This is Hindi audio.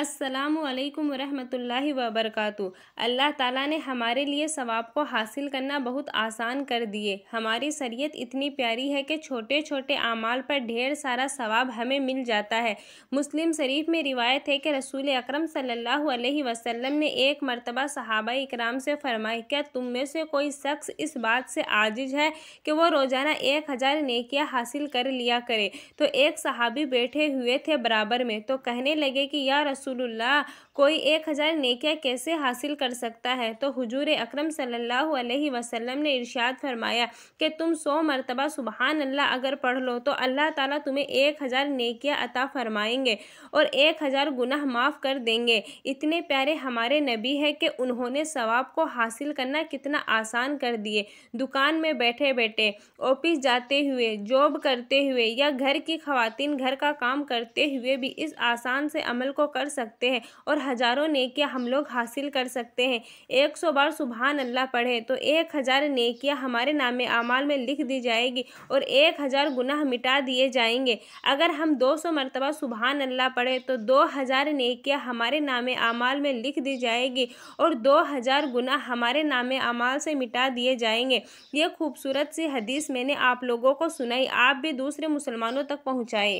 असलकम वरहमल वबरक अल्लाह ताला ने हमारे लिए सवाब को हासिल करना बहुत आसान कर दिए हमारी शरीयत इतनी प्यारी है कि छोटे छोटे अमाल पर ढेर सारा सवाब हमें मिल जाता है मुस्लिम शरीफ में रिवायत है कि रसूल अकरम सल्लल्लाहु अलैहि वसल्लम ने एक मरतबा सहाबा इकराम से फरमाई क्या तुम में से कोई शख्स इस बात से आजिज है कि वह रोज़ाना एक हज़ार हासिल कर लिया करे तो एक सहाबी बैठे हुए थे बराबर में तो कहने लगे कि या रसूल रसूलुल्लाह कोई एक हज़ार नेकिया कैसे हासिल कर सकता है तो हुजूर अकरम सल्लल्लाहु अलैहि वसल्लम ने इरशाद फरमाया कि तुम सौ मरतबा सुबहान अल्लाह अगर पढ़ लो तो अल्लाह ताला तुम्हें एक हज़ार नेकिया अता फरमाएंगे और एक हज़ार गुनाह माफ़ कर देंगे इतने प्यारे हमारे नबी है कि उन्होंने सवाब को हासिल करना कितना आसान कर दिए दुकान में बैठे बैठे ऑफिस जाते हुए जॉब करते हुए या घर की खातिन घर का काम करते हुए भी इस आसान से अमल को कर सकते हैं और हज़ारों नेकियां हम लोग हासिल कर सकते हैं एक सौ बार सुबहान अल्लाह पढ़े तो एक हज़ार नेकियां हमारे नाम अमाल में लिख दी जाएगी और एक हज़ार गुनाह मिटा दिए जाएंगे अगर हम दो सौ मरतबा सुबहान अल्लाह पढ़े तो दो हज़ार नेकियां हमारे नाम अमाल में लिख दी जाएगी और दो हज़ार गुनाह हमारे नाम अमाल से मिटा दिए जाएंगे ये खूबसूरत सी हदीस मैंने आप लोगों को सुनाई आप भी दूसरे मुसलमानों तक पहुँचाए